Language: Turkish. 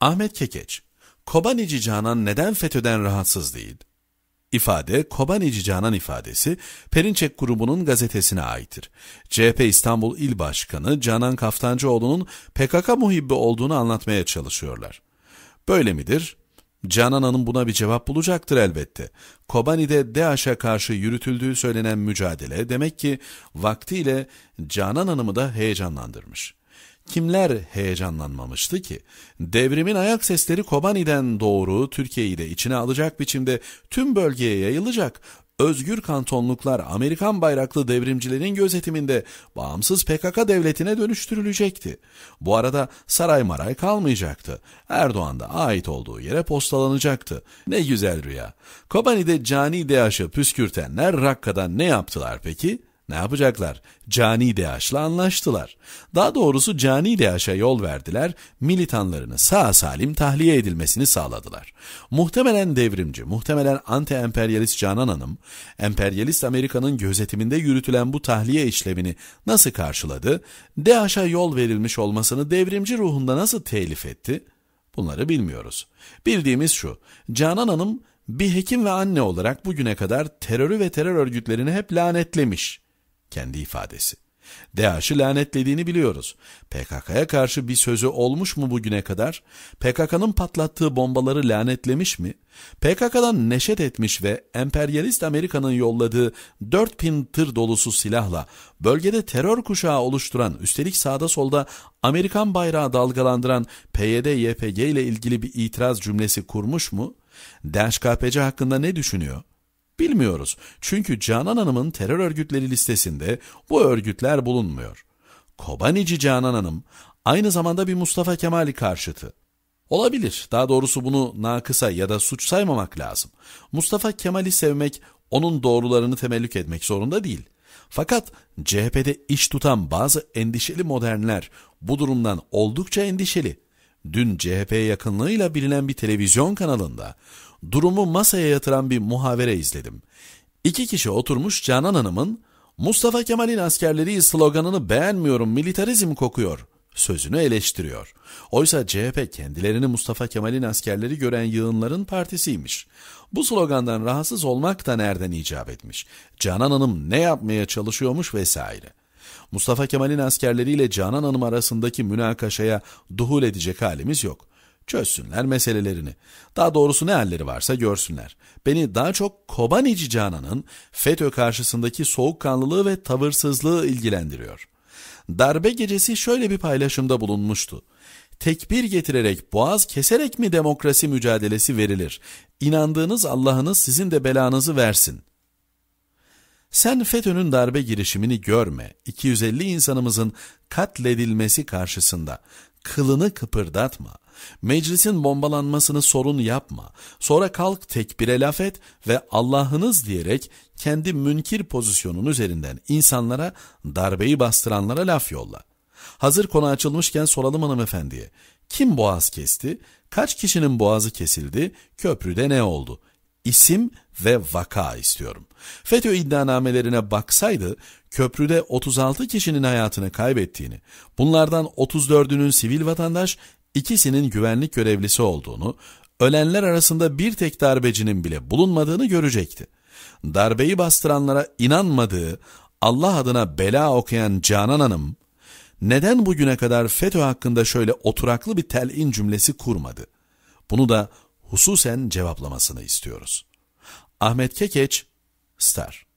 Ahmet Kekeç, Kobanici Canan neden FETÖ'den rahatsız değil? İfade, Kobanici Canan ifadesi Perinçek grubunun gazetesine aittir. CHP İstanbul İl Başkanı Canan Kaftancıoğlu'nun PKK muhibbi olduğunu anlatmaya çalışıyorlar. Böyle midir? Canan Hanım buna bir cevap bulacaktır elbette. Kobani'de DAEŞ'e karşı yürütüldüğü söylenen mücadele demek ki vaktiyle Canan Hanım'ı da heyecanlandırmış.'' kimler heyecanlanmamıştı ki? Devrimin ayak sesleri Kobani'den doğru Türkiye'yi de içine alacak biçimde tüm bölgeye yayılacak, özgür kantonluklar Amerikan bayraklı devrimcilerin gözetiminde bağımsız PKK devletine dönüştürülecekti. Bu arada saray maray kalmayacaktı. Erdoğan da ait olduğu yere postalanacaktı. Ne güzel rüya. Kobani'de cani DAEŞ'ı püskürtenler Rakka'da ne yaptılar peki? Ne yapacaklar? Cani DH'la anlaştılar. Daha doğrusu Cani DH'a yol verdiler, militanlarını sağ salim tahliye edilmesini sağladılar. Muhtemelen devrimci, muhtemelen anti-emperyalist Canan Hanım, emperyalist Amerika'nın gözetiminde yürütülen bu tahliye işlemini nasıl karşıladı, DH'a yol verilmiş olmasını devrimci ruhunda nasıl telif etti? Bunları bilmiyoruz. Bildiğimiz şu, Canan Hanım bir hekim ve anne olarak bugüne kadar terörü ve terör örgütlerini hep lanetlemiş. Kendi ifadesi. DAEŞ'i lanetlediğini biliyoruz. PKK'ya karşı bir sözü olmuş mu bugüne kadar? PKK'nın patlattığı bombaları lanetlemiş mi? PKK'dan neşet etmiş ve emperyalist Amerika'nın yolladığı 4000 tır dolusu silahla bölgede terör kuşağı oluşturan, üstelik sağda solda Amerikan bayrağı dalgalandıran PYD-YPG ile ilgili bir itiraz cümlesi kurmuş mu? DAEŞ-KPC hakkında ne düşünüyor? Bilmiyoruz çünkü Canan Hanım'ın terör örgütleri listesinde bu örgütler bulunmuyor. Kobanici Canan Hanım aynı zamanda bir Mustafa Kemal karşıtı. Olabilir. Daha doğrusu bunu nakısa ya da suç saymamak lazım. Mustafa Kemal'i sevmek onun doğrularını temellük etmek zorunda değil. Fakat CHP'de iş tutan bazı endişeli modernler bu durumdan oldukça endişeli dün CHP yakınlığıyla bilinen bir televizyon kanalında durumu masaya yatıran bir muhavere izledim. İki kişi oturmuş Canan Hanım'ın Mustafa Kemal'in askerleri sloganını beğenmiyorum militarizm kokuyor sözünü eleştiriyor. Oysa CHP kendilerini Mustafa Kemal'in askerleri gören yığınların partisiymiş. Bu slogandan rahatsız olmak da nereden icap etmiş? Canan Hanım ne yapmaya çalışıyormuş vesaire. Mustafa Kemal'in askerleriyle Canan Hanım arasındaki münakaşaya duhul edecek halimiz yok. Çözsünler meselelerini. Daha doğrusu ne halleri varsa görsünler. Beni daha çok Kobanici Canan'ın FETÖ karşısındaki soğukkanlılığı ve tavırsızlığı ilgilendiriyor. Darbe gecesi şöyle bir paylaşımda bulunmuştu tekbir getirerek, boğaz keserek mi demokrasi mücadelesi verilir? İnandığınız Allah'ınız sizin de belanızı versin. Sen FETÖ'nün darbe girişimini görme, 250 insanımızın katledilmesi karşısında kılını kıpırdatma, meclisin bombalanmasını sorun yapma, sonra kalk tekbire laf et ve Allah'ınız diyerek kendi münkir pozisyonun üzerinden insanlara, darbeyi bastıranlara laf yolla. Hazır konu açılmışken soralım hanımefendiye, kim boğaz kesti, kaç kişinin boğazı kesildi, köprüde ne oldu? isim ve vaka istiyorum. FETÖ iddianamelerine baksaydı köprüde 36 kişinin hayatını kaybettiğini, bunlardan 34'ünün sivil vatandaş, ikisinin güvenlik görevlisi olduğunu, ölenler arasında bir tek darbecinin bile bulunmadığını görecekti. Darbeyi bastıranlara inanmadığı, Allah adına bela okuyan Canan Hanım, neden bugüne kadar FETÖ hakkında şöyle oturaklı bir telin cümlesi kurmadı? Bunu da hususen cevaplamasını istiyoruz. Ahmet Kekeç, Star